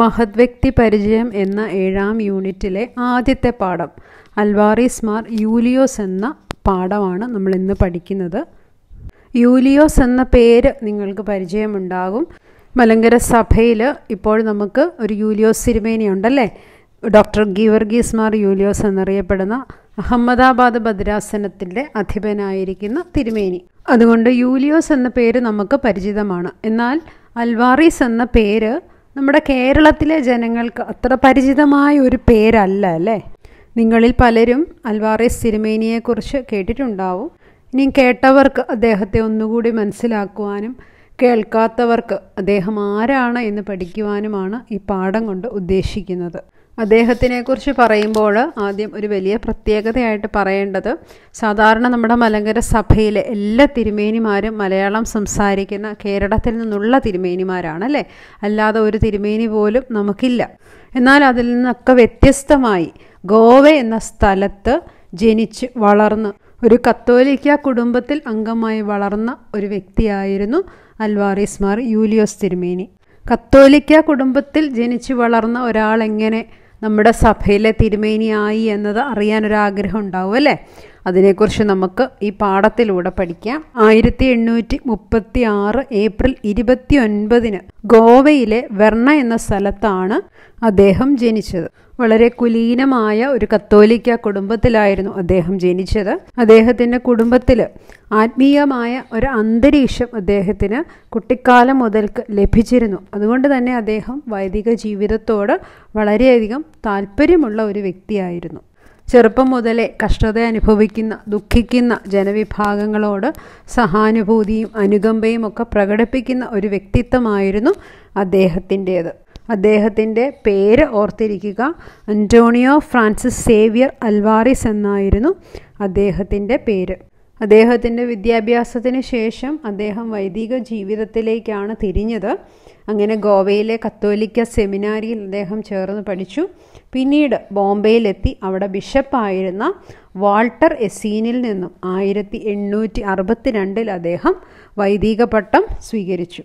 മഹത് വ്യക്തി പരിചയം എന്ന ഏഴാം യൂണിറ്റിലെ ആദ്യത്തെ പാഠം അൽവാറിസ് മാർ യൂലിയോസ് എന്ന പാഠമാണ് നമ്മൾ ഇന്ന് പഠിക്കുന്നത് യൂലിയോസ് എന്ന പേര് നിങ്ങൾക്ക് പരിചയമുണ്ടാകും മലങ്കര സഭയിൽ ഇപ്പോൾ നമുക്ക് ഒരു യൂലിയോസ് തിരുമേനിയുണ്ടല്ലേ ഡോക്ടർ ഗീവർഗീസ് മാർ യൂലിയോസ് എന്നറിയപ്പെടുന്ന അഹമ്മദാബാദ് ഭദ്രാസനത്തിൻ്റെ അധിപനായിരിക്കുന്ന തിരുമേനി അതുകൊണ്ട് യൂലിയോസ് എന്ന പേര് നമുക്ക് പരിചിതമാണ് എന്നാൽ അൽവാറീസ് എന്ന പേര് നമ്മുടെ കേരളത്തിലെ ജനങ്ങൾക്ക് അത്ര പരിചിതമായ ഒരു പേരല്ല അല്ലേ നിങ്ങളിൽ പലരും അൽവാറെ സിനിമേനിയെക്കുറിച്ച് കേട്ടിട്ടുണ്ടാവും ഇനി കേട്ടവർക്ക് അദ്ദേഹത്തെ ഒന്നുകൂടി മനസ്സിലാക്കുവാനും കേൾക്കാത്തവർക്ക് അദ്ദേഹം ആരാണ് എന്ന് പഠിക്കുവാനുമാണ് ഈ പാഠം കൊണ്ട് ഉദ്ദേശിക്കുന്നത് അദ്ദേഹത്തിനെക്കുറിച്ച് പറയുമ്പോൾ ആദ്യം ഒരു വലിയ പ്രത്യേകതയായിട്ട് പറയേണ്ടത് സാധാരണ നമ്മുടെ മലങ്കര സഭയിലെ എല്ലാ തിരുമേനിമാരും മലയാളം സംസാരിക്കുന്ന കേരളത്തിൽ നിന്നുള്ള തിരുമേനിമാരാണ് അല്ലേ അല്ലാതെ ഒരു തിരുമേനി പോലും നമുക്കില്ല എന്നാൽ അതിൽ നിന്നൊക്കെ വ്യത്യസ്തമായി ഗോവ എന്ന സ്ഥലത്ത് ജനിച്ച് വളർന്ന് ഒരു കത്തോലിക്ക കുടുംബത്തിൽ അംഗമായി വളർന്ന ഒരു വ്യക്തിയായിരുന്നു അൽവാറിസ്മാർ യൂലിയോസ് തിരുമേനി കത്തോലിക്ക കുടുംബത്തിൽ ജനിച്ചു വളർന്ന ഒരാൾ എങ്ങനെ നമ്മുടെ സഭയിലെ തിരുമേനിയായി എന്നത് അറിയാനൊരാഗ്രഹം ഉണ്ടാവും അല്ലേ അതിനെക്കുറിച്ച് നമുക്ക് ഈ പാഠത്തിലൂടെ പഠിക്കാം ആയിരത്തി എണ്ണൂറ്റി മുപ്പത്തി ആറ് ഏപ്രിൽ ഇരുപത്തി ഒൻപതിന് ഗോവയിലെ വെർണ എന്ന സ്ഥലത്താണ് അദ്ദേഹം ജനിച്ചത് വളരെ കുലീനമായ ഒരു കത്തോലിക്ക കുടുംബത്തിലായിരുന്നു അദ്ദേഹം ജനിച്ചത് അദ്ദേഹത്തിൻ്റെ കുടുംബത്തിൽ ആത്മീയമായ ഒരു അന്തരീക്ഷം അദ്ദേഹത്തിന് കുട്ടിക്കാലം മുതൽക്ക് ലഭിച്ചിരുന്നു അതുകൊണ്ട് തന്നെ അദ്ദേഹം വൈദിക ജീവിതത്തോട് വളരെയധികം താല്പര്യമുള്ള ഒരു വ്യക്തിയായിരുന്നു ചെറുപ്പം മുതലേ കഷ്ടത അനുഭവിക്കുന്ന ദുഃഖിക്കുന്ന ജനവിഭാഗങ്ങളോട് സഹാനുഭൂതിയും അനുകമ്പയും ഒക്കെ പ്രകടിപ്പിക്കുന്ന ഒരു വ്യക്തിത്വമായിരുന്നു അദ്ദേഹത്തിൻ്റേത് അദ്ദേഹത്തിൻ്റെ പേര് ഓർത്തിരിക്കുക അന്റോണിയോ ഫ്രാൻസിസ് സേവിയർ അൽവാറിസ് എന്നായിരുന്നു അദ്ദേഹത്തിൻ്റെ പേര് അദ്ദേഹത്തിൻ്റെ വിദ്യാഭ്യാസത്തിന് ശേഷം അദ്ദേഹം വൈദിക ജീവിതത്തിലേക്കാണ് തിരിഞ്ഞത് അങ്ങനെ ഗോവയിലെ കത്തോലിക്ക സെമിനാരിയിൽ അദ്ദേഹം ചേർന്ന് പഠിച്ചു പിന്നീട് ബോംബെയിലെത്തി അവിടെ ബിഷപ്പായിരുന്ന വാൾട്ടർ എസീനിൽ നിന്നും ആയിരത്തി എണ്ണൂറ്റി അറുപത്തിരണ്ടിൽ അദ്ദേഹം വൈദിക പട്ടം സ്വീകരിച്ചു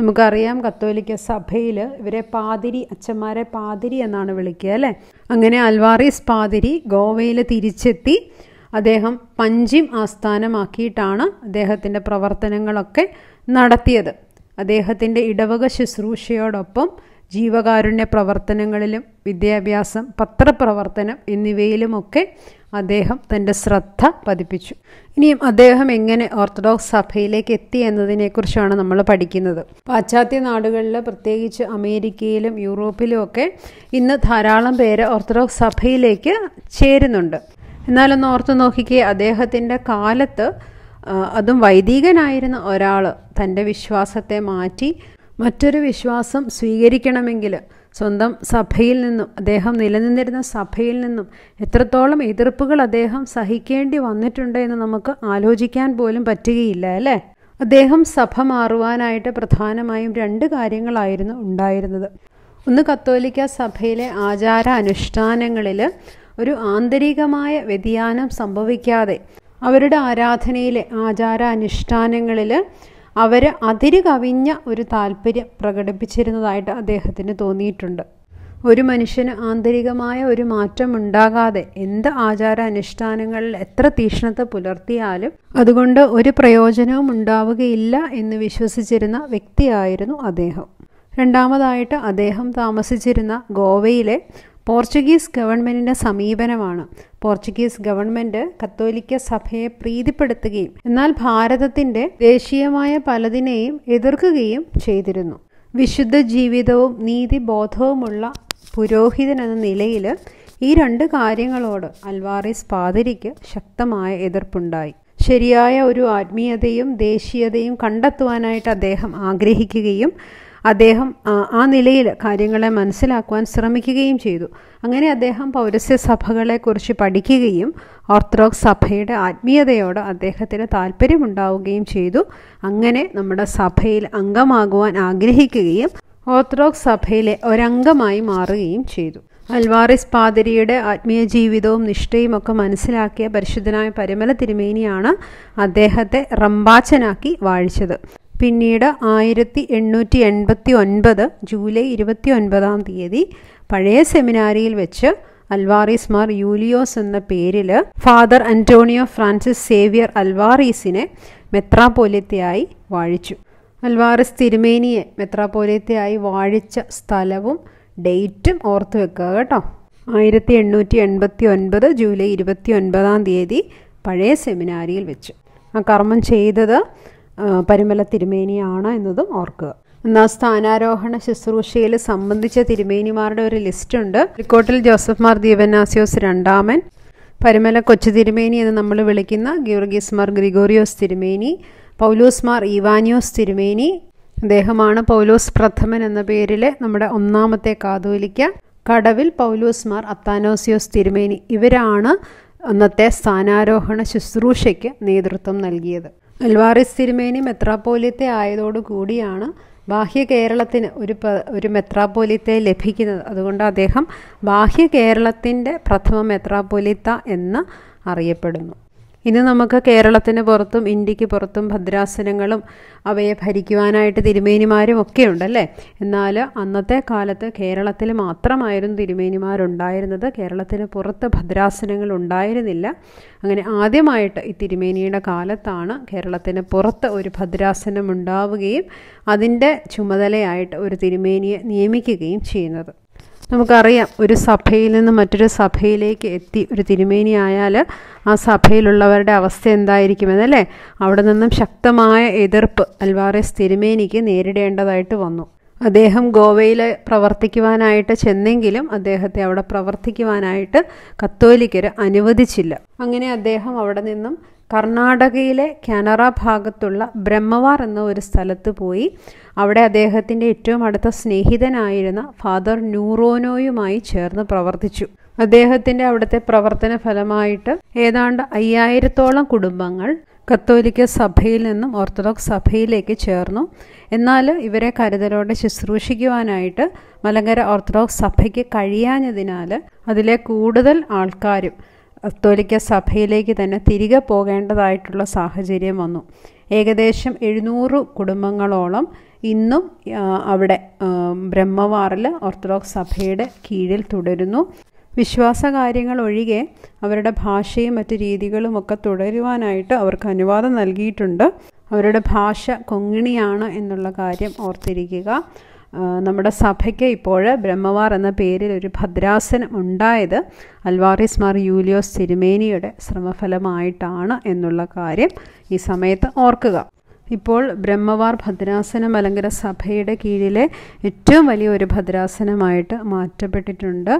നമുക്കറിയാം കത്തോലിക്ക സഭയിൽ ഇവരെ പാതിരി അച്ഛന്മാരെ പാതിരി എന്നാണ് വിളിക്കുക അല്ലേ അങ്ങനെ അൽവാറിസ് പാതിരി ഗോവയിൽ തിരിച്ചെത്തി അദ്ദേഹം പഞ്ചിം ആസ്ഥാനമാക്കിയിട്ടാണ് അദ്ദേഹത്തിൻ്റെ പ്രവർത്തനങ്ങളൊക്കെ നടത്തിയത് അദ്ദേഹത്തിൻ്റെ ഇടവക ശുശ്രൂഷയോടൊപ്പം ജീവകാരുണ്യ പ്രവർത്തനങ്ങളിലും വിദ്യാഭ്യാസം പത്രപ്രവർത്തനം എന്നിവയിലുമൊക്കെ അദ്ദേഹം തൻ്റെ ശ്രദ്ധ പതിപ്പിച്ചു ഇനിയും അദ്ദേഹം എങ്ങനെ ഓർത്തഡോക്സ് സഭയിലേക്ക് എത്തി എന്നതിനെക്കുറിച്ചാണ് നമ്മൾ പഠിക്കുന്നത് പാശ്ചാത്യ നാടുകളിൽ പ്രത്യേകിച്ച് അമേരിക്കയിലും യൂറോപ്പിലും ഒക്കെ ഇന്ന് ധാരാളം പേര് ഓർത്തഡോക്സ് സഭയിലേക്ക് ചേരുന്നുണ്ട് എന്നാലൊന്ന് ഓർത്തു നോക്കിക്കേ അദ്ദേഹത്തിൻ്റെ കാലത്ത് അതും വൈദികനായിരുന്ന ഒരാൾ തൻ്റെ വിശ്വാസത്തെ മാറ്റി മറ്റൊരു വിശ്വാസം സ്വീകരിക്കണമെങ്കിൽ സ്വന്തം സഭയിൽ നിന്നും അദ്ദേഹം നിലനിന്നിരുന്ന സഭയിൽ നിന്നും എത്രത്തോളം എതിർപ്പുകൾ അദ്ദേഹം സഹിക്കേണ്ടി വന്നിട്ടുണ്ട് എന്ന് നമുക്ക് ആലോചിക്കാൻ പോലും പറ്റുകയില്ല അല്ലേ അദ്ദേഹം സഭ മാറുവാനായിട്ട് പ്രധാനമായും രണ്ട് കാര്യങ്ങളായിരുന്നു ഉണ്ടായിരുന്നത് ഒന്ന് കത്തോലിക്ക സഭയിലെ ആചാര അനുഷ്ഠാനങ്ങളിൽ ഒരു ആന്തരികമായ വ്യതിയാനം സംഭവിക്കാതെ അവരുടെ ആരാധനയിലെ ആചാരാനുഷ്ഠാനങ്ങളിൽ അവർ അതിര് കവിഞ്ഞ ഒരു താല്പര്യം പ്രകടിപ്പിച്ചിരുന്നതായിട്ട് അദ്ദേഹത്തിന് തോന്നിയിട്ടുണ്ട് ഒരു മനുഷ്യന് ആന്തരികമായ ഒരു മാറ്റം ഉണ്ടാകാതെ എന്ത് ആചാര അനുഷ്ഠാനങ്ങളിൽ എത്ര തീഷ്ണത പുലർത്തിയാലും അതുകൊണ്ട് ഒരു പ്രയോജനവും ഉണ്ടാവുകയില്ല എന്ന് വിശ്വസിച്ചിരുന്ന വ്യക്തിയായിരുന്നു അദ്ദേഹം രണ്ടാമതായിട്ട് അദ്ദേഹം താമസിച്ചിരുന്ന ഗോവയിലെ പോർച്ചുഗീസ് ഗവൺമെൻറ്റിൻ്റെ സമീപനമാണ് പോർച്ചുഗീസ് ഗവൺമെൻറ് കത്തോലിക്ക സഭയെ പ്രീതിപ്പെടുത്തുകയും എന്നാൽ ഭാരതത്തിൻ്റെ ദേശീയമായ പലതിനെയും എതിർക്കുകയും ചെയ്തിരുന്നു വിശുദ്ധ ജീവിതവും നീതിബോധവുമുള്ള പുരോഹിതൻ എന്ന നിലയിൽ ഈ രണ്ട് കാര്യങ്ങളോട് അൽവാറിസ് പാതിരിക്ക് ശക്തമായ എതിർപ്പുണ്ടായി ശരിയായ ഒരു ആത്മീയതയും ദേശീയതയും കണ്ടെത്തുവാനായിട്ട് അദ്ദേഹം ആഗ്രഹിക്കുകയും അദ്ദേഹം ആ നിലയിൽ കാര്യങ്ങളെ മനസ്സിലാക്കുവാൻ ശ്രമിക്കുകയും ചെയ്തു അങ്ങനെ അദ്ദേഹം പൗരസ്യ സഭകളെക്കുറിച്ച് പഠിക്കുകയും ഓർത്തഡോക്സ് സഭയുടെ ആത്മീയതയോട് അദ്ദേഹത്തിന് താല്പര്യമുണ്ടാവുകയും ചെയ്തു അങ്ങനെ നമ്മുടെ സഭയിൽ അംഗമാകുവാൻ ആഗ്രഹിക്കുകയും ഓർത്തഡോക്സ് സഭയിലെ ഒരംഗമായി മാറുകയും ചെയ്തു അൽവാറിസ് പാതിരിയുടെ ആത്മീയ ജീവിതവും നിഷ്ഠയും ഒക്കെ മനസ്സിലാക്കിയ പരിശുദ്ധനായ പരിമല തിരുമേനിയാണ് അദ്ദേഹത്തെ റംബാച്ചനാക്കി വാഴിച്ചത് പിന്നീട് ആയിരത്തി എണ്ണൂറ്റി എൺപത്തി ഒൻപത് ജൂലൈ ഇരുപത്തി ഒൻപതാം തീയതി പഴയ സെമിനാരിയിൽ വെച്ച് അൽവാറീസ് മാർ യൂലിയോസ് എന്ന പേരിൽ ഫാദർ അന്റോണിയോ ഫ്രാൻസിസ് സേവിയർ അൽവാറീസിനെ മെത്രാപോലിത്തയായി വാഴിച്ചു അൽവാറിസ് തിരുമേനിയെ മെത്രാപോലിത്തയായി വാഴിച്ച സ്ഥലവും ഡേറ്റും ഓർത്തു വെക്കുക കേട്ടോ ആയിരത്തി എണ്ണൂറ്റി എൺപത്തി ഒൻപത് ജൂലൈ ഇരുപത്തി ഒൻപതാം തീയതി പഴയ സെമിനാരിയിൽ വെച്ച് ആ കർമ്മം ചെയ്തത് പരിമല തിരുമേനിയാണ് എന്നതും ഓർക്കുക എന്നാൽ സ്ഥാനാരോഹണ ശുശ്രൂഷയിൽ സംബന്ധിച്ച തിരുമേനിമാരുടെ ഒരു ലിസ്റ്റ് ഉണ്ട് കോട്ടിൽ ജോസഫ് മാർ ദീപനാസിയോസ് രണ്ടാമൻ പരിമല കൊച്ചു തിരുമേനി എന്ന് നമ്മൾ വിളിക്കുന്ന ഗീവർഗീസ് മാർ ഗ്രിഗോറിയോസ് തിരുമേനി പൗലോസ് മാർ ഇവാനിയോസ് തിരുമേനി അദ്ദേഹമാണ് പൗലോസ് പ്രഥമൻ എന്ന പേരിലെ നമ്മുടെ ഒന്നാമത്തെ കാതോലിക്ക കടവിൽ പൗലോസ് മാർ അത്താനോസിയോസ് തിരുമേനി ഇവരാണ് അന്നത്തെ സ്ഥാനാരോഹണ ശുശ്രൂഷയ്ക്ക് നേതൃത്വം നൽകിയത് അൽവാറിസ് തിരുമേനി മെത്രാപ്പോലിത്തെ ആയതോടുകൂടിയാണ് ബാഹ്യ കേരളത്തിന് ഒരു ഒരു മെത്രാപ്പോലിത്തെ ലഭിക്കുന്നത് അതുകൊണ്ട് അദ്ദേഹം ബാഹ്യ കേരളത്തിൻ്റെ പ്രഥമ മെത്രാപ്പോലിത്ത എന്ന് അറിയപ്പെടുന്നു ഇനി നമുക്ക് കേരളത്തിന് പുറത്തും ഇന്ത്യക്ക് പുറത്തും ഭദ്രാസനങ്ങളും അവയെ ഭരിക്കുവാനായിട്ട് തിരുമേനിമാരും ഒക്കെ ഉണ്ടല്ലേ എന്നാൽ അന്നത്തെ കാലത്ത് കേരളത്തിൽ മാത്രമായിരുന്നു തിരുമേനിമാരുണ്ടായിരുന്നത് കേരളത്തിന് പുറത്ത് ഭദ്രാസനങ്ങൾ ഉണ്ടായിരുന്നില്ല അങ്ങനെ ആദ്യമായിട്ട് ഈ തിരുമേനിയുടെ കാലത്താണ് കേരളത്തിന് പുറത്ത് ഒരു ഭദ്രാസനം ഉണ്ടാവുകയും അതിൻ്റെ ചുമതലയായിട്ട് ഒരു തിരുമേനിയെ നിയമിക്കുകയും ചെയ്യുന്നത് നമുക്കറിയാം ഒരു സഭയിൽ നിന്ന് മറ്റൊരു സഭയിലേക്ക് എത്തി ഒരു തിരുമേനി ആയാൽ ആ സഭയിലുള്ളവരുടെ അവസ്ഥ എന്തായിരിക്കും എന്നല്ലേ അവിടെ നിന്നും ശക്തമായ എതിർപ്പ് അൽവാറേസ് തിരുമേനിക്ക് നേരിടേണ്ടതായിട്ട് വന്നു അദ്ദേഹം ഗോവയിൽ പ്രവർത്തിക്കുവാനായിട്ട് ചെന്നെങ്കിലും അദ്ദേഹത്തെ അവിടെ പ്രവർത്തിക്കുവാനായിട്ട് കത്തോലിക്കർ അനുവദിച്ചില്ല അങ്ങനെ അദ്ദേഹം അവിടെ നിന്നും കർണാടകയിലെ കാനറ ഭാഗത്തുള്ള ബ്രഹ്മവാർ എന്ന ഒരു സ്ഥലത്ത് പോയി അവിടെ അദ്ദേഹത്തിൻ്റെ ഏറ്റവും അടുത്ത സ്നേഹിതനായിരുന്ന ഫാദർ ന്യൂറോനോയുമായി ചേർന്ന് പ്രവർത്തിച്ചു അദ്ദേഹത്തിൻ്റെ അവിടുത്തെ പ്രവർത്തന ഫലമായിട്ട് ഏതാണ്ട് അയ്യായിരത്തോളം കുടുംബങ്ങൾ കത്തോലിക്ക സഭയിൽ നിന്നും ഓർത്തഡോക്സ് സഭയിലേക്ക് ചേർന്നു എന്നാൽ ഇവരെ കരുതലോടെ ശുശ്രൂഷിക്കുവാനായിട്ട് മലങ്കര ഓർത്തഡോക്സ് സഭയ്ക്ക് കഴിയാഞ്ഞതിനാൽ അതിലെ കൂടുതൽ ആൾക്കാരും കത്തോലിക്ക സഭയിലേക്ക് തന്നെ തിരികെ പോകേണ്ടതായിട്ടുള്ള സാഹചര്യം വന്നു ഏകദേശം എഴുന്നൂറ് കുടുംബങ്ങളോളം ഇന്നും അവിടെ ബ്രഹ്മവാറിൽ ഓർത്തഡോക്സ് സഭയുടെ കീഴിൽ തുടരുന്നു വിശ്വാസ കാര്യങ്ങൾ ഒഴികെ അവരുടെ ഭാഷയും മറ്റ് രീതികളും ഒക്കെ തുടരുവാനായിട്ട് അവർക്ക് അനുവാദം നൽകിയിട്ടുണ്ട് അവരുടെ ഭാഷ കൊങ്ങിണിയാണ് എന്നുള്ള കാര്യം ഓർത്തിരിക്കുക നമ്മുടെ സഭയ്ക്ക് ഇപ്പോൾ ബ്രഹ്മവാർ എന്ന പേരിൽ ഒരു ഭദ്രാസനം ഉണ്ടായത് അൽവാറിസ് മാർ യൂലിയോസ് തിരുമേനിയുടെ ശ്രമഫലമായിട്ടാണ് എന്നുള്ള കാര്യം ഈ സമയത്ത് ഓർക്കുക ഇപ്പോൾ ബ്രഹ്മവാർ ഭദ്രാസനം അലങ്കര സഭയുടെ കീഴിലെ ഏറ്റവും വലിയ ഒരു ഭദ്രാസനമായിട്ട് മാറ്റപ്പെട്ടിട്ടുണ്ട്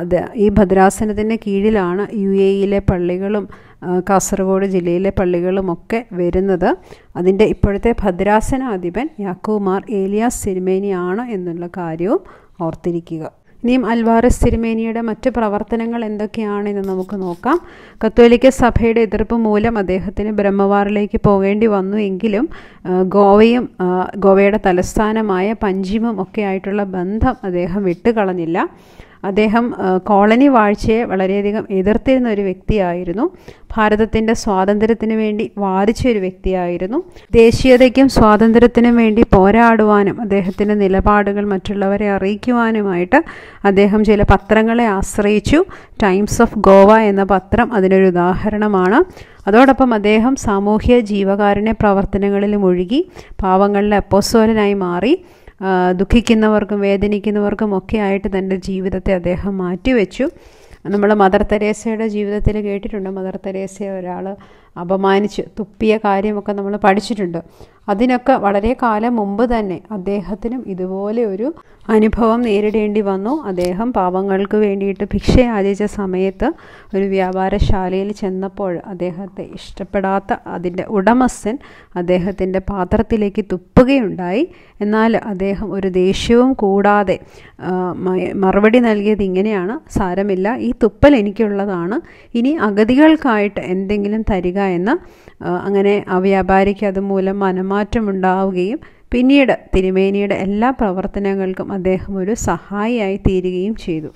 അത് ഈ ഭദ്രാസനത്തിൻ്റെ കീഴിലാണ് യു എയിലെ പള്ളികളും കാസർഗോഡ് ജില്ലയിലെ പള്ളികളുമൊക്കെ വരുന്നത് അതിൻ്റെ ഇപ്പോഴത്തെ ഭദ്രാസനാധിപൻ യാക്കുമാർ ഏലിയാസ് സിരിമേനിയാണ് എന്നുള്ള കാര്യവും ഓർത്തിരിക്കുക ഇനിയും അൽവാറസ് സിരിമേനിയുടെ മറ്റ് പ്രവർത്തനങ്ങൾ എന്തൊക്കെയാണെന്ന് നമുക്ക് നോക്കാം കത്തോലിക്ക സഭയുടെ എതിർപ്പ് മൂലം അദ്ദേഹത്തിന് ബ്രഹ്മവാറിലേക്ക് പോകേണ്ടി വന്നു എങ്കിലും ഗോവയും ഗോവയുടെ തലസ്ഥാനമായ പഞ്ചിമും ഒക്കെ ആയിട്ടുള്ള ബന്ധം അദ്ദേഹം വിട്ടുകളഞ്ഞില്ല അദ്ദേഹം കോളനി വാഴ്ചയെ വളരെയധികം എതിർത്തിരുന്ന ഒരു വ്യക്തിയായിരുന്നു ഭാരതത്തിൻ്റെ സ്വാതന്ത്ര്യത്തിന് വേണ്ടി വാദിച്ച ഒരു വ്യക്തിയായിരുന്നു ദേശീയതയ്ക്കും സ്വാതന്ത്ര്യത്തിനും വേണ്ടി പോരാടുവാനും അദ്ദേഹത്തിൻ്റെ നിലപാടുകൾ മറ്റുള്ളവരെ അറിയിക്കുവാനുമായിട്ട് അദ്ദേഹം ചില പത്രങ്ങളെ ആശ്രയിച്ചു ടൈംസ് ഓഫ് ഗോവ എന്ന പത്രം അതിനൊരു ഉദാഹരണമാണ് അതോടൊപ്പം അദ്ദേഹം സാമൂഹ്യ ജീവകാരുണ്യ പ്രവർത്തനങ്ങളിൽ മുഴുകി പാവങ്ങളിലെ അപ്പോസോലനായി മാറി ദുഃഖിക്കുന്നവർക്കും വേദനിക്കുന്നവർക്കും ഒക്കെ ആയിട്ട് തൻ്റെ ജീവിതത്തെ അദ്ദേഹം മാറ്റിവെച്ചു നമ്മൾ മദർ തെരേസയുടെ ജീവിതത്തിൽ കേട്ടിട്ടുണ്ട് മദർ തെരേസയെ ഒരാൾ അപമാനിച്ച് തുപ്പിയ കാര്യമൊക്കെ നമ്മൾ പഠിച്ചിട്ടുണ്ട് അതിനൊക്കെ വളരെ കാലം മുമ്പ് തന്നെ അദ്ദേഹത്തിനും ഇതുപോലെ ഒരു അനുഭവം നേരിടേണ്ടി വന്നു അദ്ദേഹം പാവങ്ങൾക്ക് വേണ്ടിയിട്ട് ഭിക്ഷ സമയത്ത് ഒരു വ്യാപാരശാലയിൽ ചെന്നപ്പോൾ അദ്ദേഹത്തെ ഇഷ്ടപ്പെടാത്ത അതിൻ്റെ ഉടമസ്ഥൻ അദ്ദേഹത്തിൻ്റെ പാത്രത്തിലേക്ക് തുപ്പുകയുണ്ടായി എന്നാൽ അദ്ദേഹം ഒരു ദേഷ്യവും കൂടാതെ മറുപടി നൽകിയത് ഇങ്ങനെയാണ് സാരമില്ല ഈ തുപ്പൽ എനിക്കുള്ളതാണ് ഇനി അഗതികൾക്കായിട്ട് എന്തെങ്കിലും തരിക എന്ന് അങ്ങനെ ആ വ്യാപാരിക്ക് അതുമൂലം മനമാ മാറ്റമുണ്ടാവുകയും പിന്നീട് തിരുമേനിയുടെ എല്ലാ പ്രവർത്തനങ്ങൾക്കും അദ്ദേഹം ഒരു സഹായിയായി തീരുകയും ചെയ്തു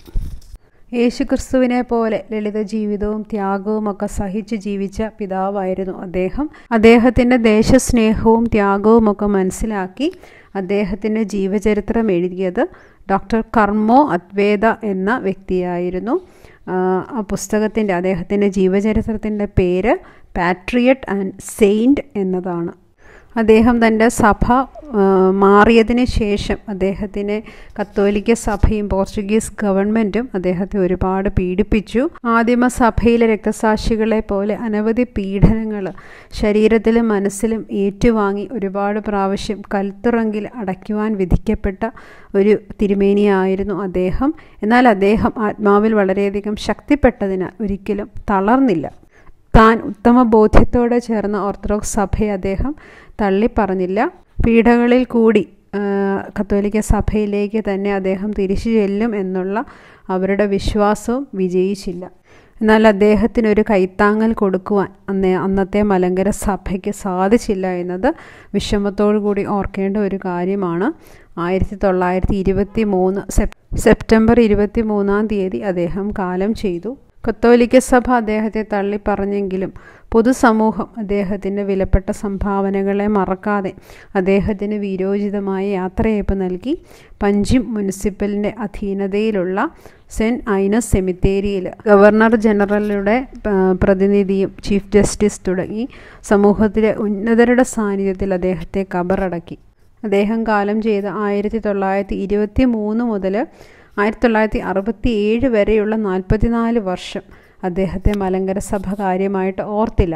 യേശുക്രിസ്തുവിനെ പോലെ ലളിത ജീവിതവും ത്യാഗവും ഒക്കെ സഹിച്ച് ജീവിച്ച പിതാവായിരുന്നു അദ്ദേഹം അദ്ദേഹത്തിൻ്റെ ദേശസ്നേഹവും ത്യാഗവും ഒക്കെ മനസ്സിലാക്കി അദ്ദേഹത്തിൻ്റെ ജീവചരിത്രം എഴുതിയത് ഡോക്ടർ കർമ്മോ അദ്വേദ എന്ന വ്യക്തിയായിരുന്നു ആ പുസ്തകത്തിൻ്റെ അദ്ദേഹത്തിൻ്റെ ജീവചരിത്രത്തിൻ്റെ പേര് പാട്രിയറ്റ് ആൻഡ് സെയിൻറ്റ് എന്നതാണ് അദ്ദേഹം തൻ്റെ സഭ മാറിയതിന് ശേഷം അദ്ദേഹത്തിനെ കത്തോലിക്ക സഭയും പോർച്ചുഗീസ് ഗവൺമെൻറ്റും അദ്ദേഹത്തെ ഒരുപാട് പീഡിപ്പിച്ചു ആദിമ സഭയിലെ രക്തസാക്ഷികളെ പോലെ അനവധി പീഡനങ്ങൾ ശരീരത്തിലും മനസ്സിലും ഏറ്റുവാങ്ങി ഒരുപാട് പ്രാവശ്യം കൽത്തുറങ്കിൽ അടയ്ക്കുവാൻ വിധിക്കപ്പെട്ട ഒരു തിരുമേനിയായിരുന്നു അദ്ദേഹം എന്നാൽ അദ്ദേഹം ആത്മാവിൽ വളരെയധികം ശക്തിപ്പെട്ടതിനാൽ ഒരിക്കലും തളർന്നില്ല താൻ ബോധ്യത്തോടെ ചേർന്ന ഓർത്തഡോക്സ് സഭയെ അദ്ദേഹം തള്ളിപ്പറഞ്ഞില്ല പീഡകളിൽ കൂടി കത്തോലിക്ക സഭയിലേക്ക് തന്നെ അദ്ദേഹം തിരിച്ചു ചെല്ലും എന്നുള്ള അവരുടെ വിശ്വാസവും വിജയിച്ചില്ല എന്നാൽ അദ്ദേഹത്തിന് ഒരു കൈത്താങ്ങൽ കൊടുക്കുവാൻ അന്ന് അന്നത്തെ മലങ്കര സഭയ്ക്ക് സാധിച്ചില്ല എന്നത് വിഷമത്തോടു കൂടി ഓർക്കേണ്ട ഒരു കാര്യമാണ് ആയിരത്തി തൊള്ളായിരത്തി ഇരുപത്തി മൂന്ന് സെപ്റ്റംബർ ഇരുപത്തി മൂന്നാം തീയതി അദ്ദേഹം കാലം ചെയ്തു കത്തോലിക്ക സഭ അദ്ദേഹത്തെ തള്ളിപ്പറഞ്ഞെങ്കിലും പൊതുസമൂഹം അദ്ദേഹത്തിൻ്റെ വിലപ്പെട്ട സംഭാവനകളെ മറക്കാതെ അദ്ദേഹത്തിന് വീരോചിതമായ യാത്രയയപ്പ് നൽകി പഞ്ചിം മുനിസിപ്പലിൻ്റെ അധീനതയിലുള്ള സെൻറ്റ് ഐനസ് സെമിത്തേരിയിൽ ഗവർണർ ജനറലുടെ പ്രതിനിധിയും ചീഫ് ജസ്റ്റിസ് തുടങ്ങി സമൂഹത്തിലെ ഉന്നതരുടെ സാന്നിധ്യത്തിൽ അദ്ദേഹത്തെ കബറടക്കി അദ്ദേഹം കാലം ചെയ്ത് ആയിരത്തി തൊള്ളായിരത്തി ഇരുപത്തി മൂന്ന് മുതൽ ആയിരത്തി തൊള്ളായിരത്തി അറുപത്തി ഏഴ് വരെയുള്ള നാൽപ്പത്തിനാല് വർഷം അദ്ദേഹത്തെ മലങ്കര സഭ കാര്യമായിട്ട് ഓർത്തില്ല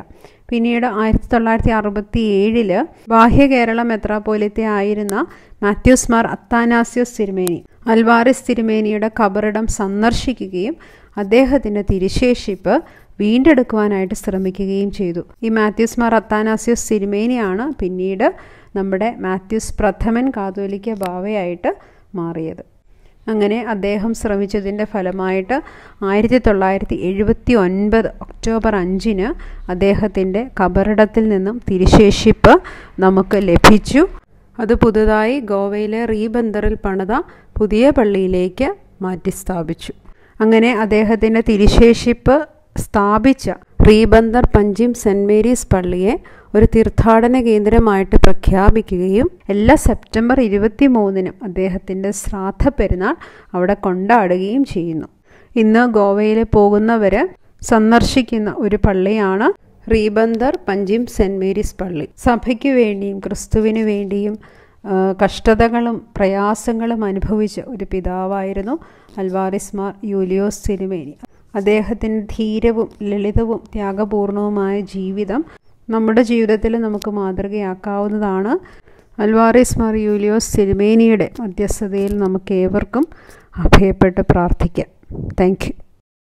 പിന്നീട് ആയിരത്തി തൊള്ളായിരത്തി അറുപത്തി ഏഴില് ബാഹ്യകേരള മെത്രാപോലിത്തെ ആയിരുന്ന മാത്യൂസ് മാർ അത്താനാസ്യോസ് തിരുമേനി അൽവാറിസ് തിരുമേനിയുടെ കബറിടം സന്ദർശിക്കുകയും അദ്ദേഹത്തിൻ്റെ തിരുശേഷിപ്പ് വീണ്ടെടുക്കുവാനായിട്ട് ശ്രമിക്കുകയും ചെയ്തു ഈ മാത്യൂസ് മാർ അത്താനാസ്യോസ് തിരുമേനിയാണ് പിന്നീട് നമ്മുടെ മാത്യൂസ് പ്രഥമൻ കാതോലിക്ക ഭാവയായിട്ട് മാറിയത് അങ്ങനെ അദ്ദേഹം ശ്രമിച്ചതിൻ്റെ ഫലമായിട്ട് ആയിരത്തി തൊള്ളായിരത്തി എഴുപത്തി ഒൻപത് ഒക്ടോബർ അഞ്ചിന് അദ്ദേഹത്തിൻ്റെ കബറിടത്തിൽ നിന്നും തിരിശേഷിപ്പ് നമുക്ക് ലഭിച്ചു അത് പുതുതായി ഗോവയിലെ റീബന്ദറിൽ പണിത പുതിയ പള്ളിയിലേക്ക് മാറ്റി സ്ഥാപിച്ചു അങ്ങനെ അദ്ദേഹത്തിൻ്റെ തിരിശേഷിപ്പ് സ്ഥാപിച്ച റീബന്ദർ പഞ്ചിം സെൻറ്റ് മേരീസ് പള്ളിയെ ഒരു തീർത്ഥാടന കേന്ദ്രമായിട്ട് പ്രഖ്യാപിക്കുകയും എല്ലാ സെപ്റ്റംബർ ഇരുപത്തി മൂന്നിനും അദ്ദേഹത്തിൻ്റെ ശ്രാദ്ധ പെരുന്നാൾ അവിടെ കൊണ്ടാടുകയും ചെയ്യുന്നു ഇന്ന് ഗോവയിൽ പോകുന്നവർ സന്ദർശിക്കുന്ന ഒരു പള്ളിയാണ് റീബന്ദർ പഞ്ചിം സെൻറ് മേരീസ് പള്ളി സഭയ്ക്ക് വേണ്ടിയും ക്രിസ്തുവിന് വേണ്ടിയും കഷ്ടതകളും പ്രയാസങ്ങളും അനുഭവിച്ച ഒരു പിതാവായിരുന്നു അൽവാറിസ്മാർ യൂലിയോസ് സിനിമേനി അദ്ദേഹത്തിൻ്റെ ധീരവും ലളിതവും ത്യാഗപൂർണവുമായ ജീവിതം നമ്മുടെ ജീവിതത്തിൽ നമുക്ക് മാതൃകയാക്കാവുന്നതാണ് അൽവാറിസ് മറിയൂലിയോസ് സിൽമേനിയുടെ മധ്യസ്ഥതയിൽ നമുക്ക് ഏവർക്കും അഭയപ്പെട്ട് പ്രാർത്ഥിക്കാം താങ്ക്